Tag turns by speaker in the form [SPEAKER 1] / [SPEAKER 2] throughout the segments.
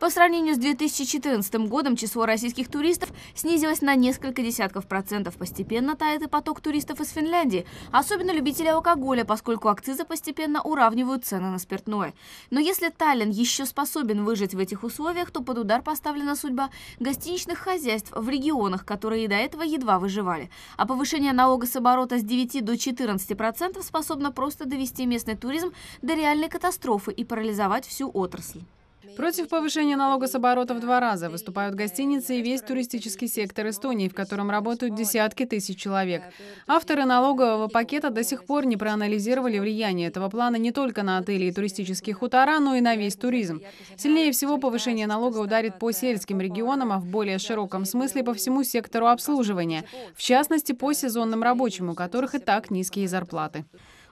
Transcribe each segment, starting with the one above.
[SPEAKER 1] По сравнению с 2014 годом число российских туристов снизилось на несколько десятков процентов. Постепенно тает и поток туристов из Финляндии, особенно любителей алкоголя, поскольку акцизы постепенно уравнивают цены на спиртное. Но если Таллин еще способен выжить в этих условиях, то под удар поставлена судьба гостиничных хозяйств в регионах, которые и до этого едва выживали. А повышение налога с оборота с 9 до 14 процентов способно просто довести местный туризм до реальной
[SPEAKER 2] катастрофы и парализовать всю отрасль. Против повышения налога с оборота в два раза выступают гостиницы и весь туристический сектор Эстонии, в котором работают десятки тысяч человек. Авторы налогового пакета до сих пор не проанализировали влияние этого плана не только на отели и туристические хутора, но и на весь туризм. Сильнее всего повышение налога ударит по сельским регионам, а в более широком смысле по всему сектору обслуживания, в частности по сезонным рабочим, у которых и так низкие зарплаты.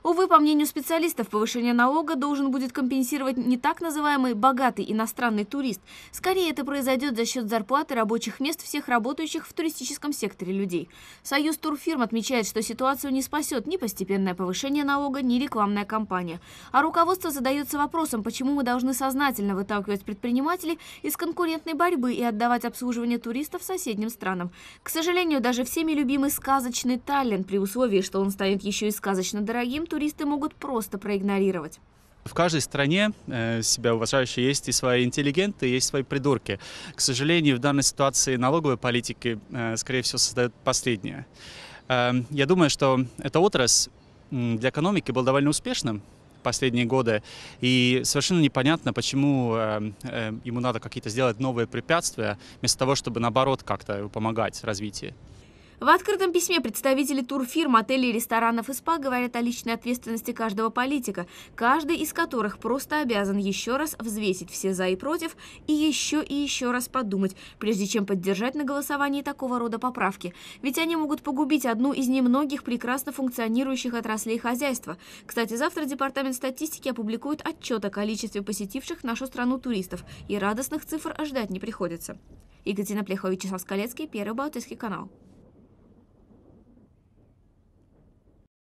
[SPEAKER 2] Увы, по мнению специалистов, повышение налога должен
[SPEAKER 1] будет компенсировать не так называемый богатый иностранный турист. Скорее, это произойдет за счет зарплаты рабочих мест всех работающих в туристическом секторе людей. Союз турфирм отмечает, что ситуацию не спасет ни постепенное повышение налога, ни рекламная кампания. А руководство задается вопросом, почему мы должны сознательно выталкивать предпринимателей из конкурентной борьбы и отдавать обслуживание туристов соседним странам. К сожалению, даже всеми любимый сказочный Таллин, при условии, что он станет еще и сказочно дорогим, туристы могут просто проигнорировать. В
[SPEAKER 3] каждой стране э, себя уважающие есть и свои интеллигенты, есть свои придурки. К сожалению, в данной ситуации налоговой политики, э, скорее всего, создают последнее. Э, я думаю, что эта отрасль для экономики была довольно успешным последние годы. И совершенно непонятно, почему э, э, ему надо какие-то сделать новые препятствия, вместо того, чтобы наоборот как-то помогать развитию.
[SPEAKER 1] В открытом письме представители турфирм, отелей, ресторанов и СПА говорят о личной ответственности каждого политика, каждый из которых просто обязан еще раз взвесить все «за» и «против» и еще и еще раз подумать, прежде чем поддержать на голосовании такого рода поправки. Ведь они могут погубить одну из немногих прекрасно функционирующих отраслей хозяйства. Кстати, завтра Департамент статистики опубликует отчет о количестве посетивших нашу страну туристов, и радостных цифр ждать не приходится. Екатерина Плехович, Чеслав Первый Балтийский канал.